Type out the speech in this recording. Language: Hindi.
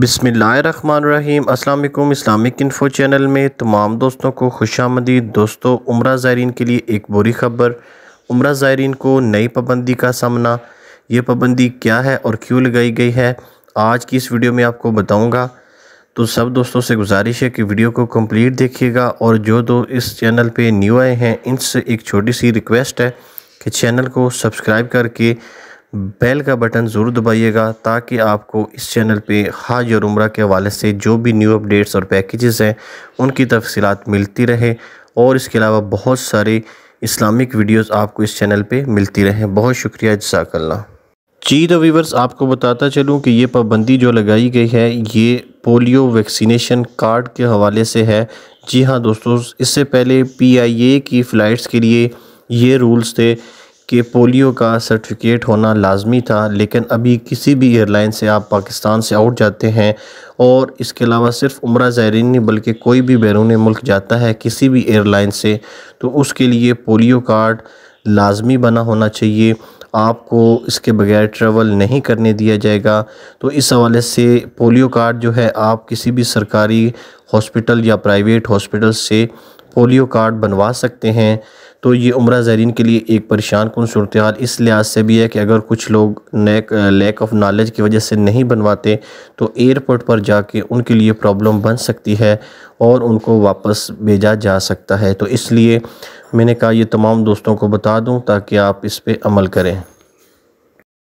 बिसमीम् अल्लाम इस्लामिक इन्फो चैनल में तमाम दोस्तों को खुश आमदी दोस्तों उम्र ज़ायरीन के लिए एक बुरी खबर उम्र ज़ायरीन को नई पाबंदी का सामना ये पाबंदी क्या है और क्यों लगाई गई है आज की इस वीडियो में आपको बताऊंगा तो सब दोस्तों से गुजारिश है कि वीडियो को कम्प्लीट देखिएगा और जो दो इस चैनल पर न्यू आए हैं इनसे एक छोटी सी रिक्वेस्ट है कि चैनल को सब्सक्राइब करके बेल का बटन ज़रूर दबाइएगा ताकि आपको इस चैनल पे हाज और उम्र के हवाले से जो भी न्यू अपडेट्स और पैकेजेस हैं उनकी तफसीत मिलती रहे और इसके अलावा बहुत सारे इस्लामिक वीडियोस आपको इस चैनल पे मिलती रहें बहुत शुक्रिया जजाकल्ला जी तो वीवर्स आपको बताता चलूँ कि ये पाबंदी जो लगाई गई है ये पोलियो वैक्सीनेशन कार्ड के हवाले से है जी हाँ दोस्तों इससे पहले ए की फ़्लाइट्स के लिए ये रूल्स थे कि पोलियो का सर्टिफिकेट होना लाजमी था लेकिन अभी किसी भी एयरलाइन से आप पाकिस्तान से आउट जाते हैं और इसके अलावा सिर्फ उम्र ज़ायरीन नहीं बल्कि कोई भी बैरून मुल्क जाता है किसी भी एयरलाइन से तो उसके लिए पोलियो कार्ड लाजमी बना होना चाहिए आपको इसके बगैर ट्रैवल नहीं करने दिया जाएगा तो इस हवाले से पोलियो कार्ड जो है आप किसी भी सरकारी हॉस्पिटल या प्राइवेट हॉस्पिटल से पोलियो कार्ड बनवा सकते हैं तो ये उम्र ज़रीन के लिए एक परेशान कन सूरत हाल इस लिहाज से भी है कि अगर कुछ लोग नैक लैक ऑफ नॉलेज की वजह से नहीं बनवाते तो एयरपोर्ट पर जाके उनके लिए प्रॉब्लम बन सकती है और उनको वापस भेजा जा सकता है तो इसलिए मैंने कहा ये तमाम दोस्तों को बता दूँ ताकि आप इस पर अमल करें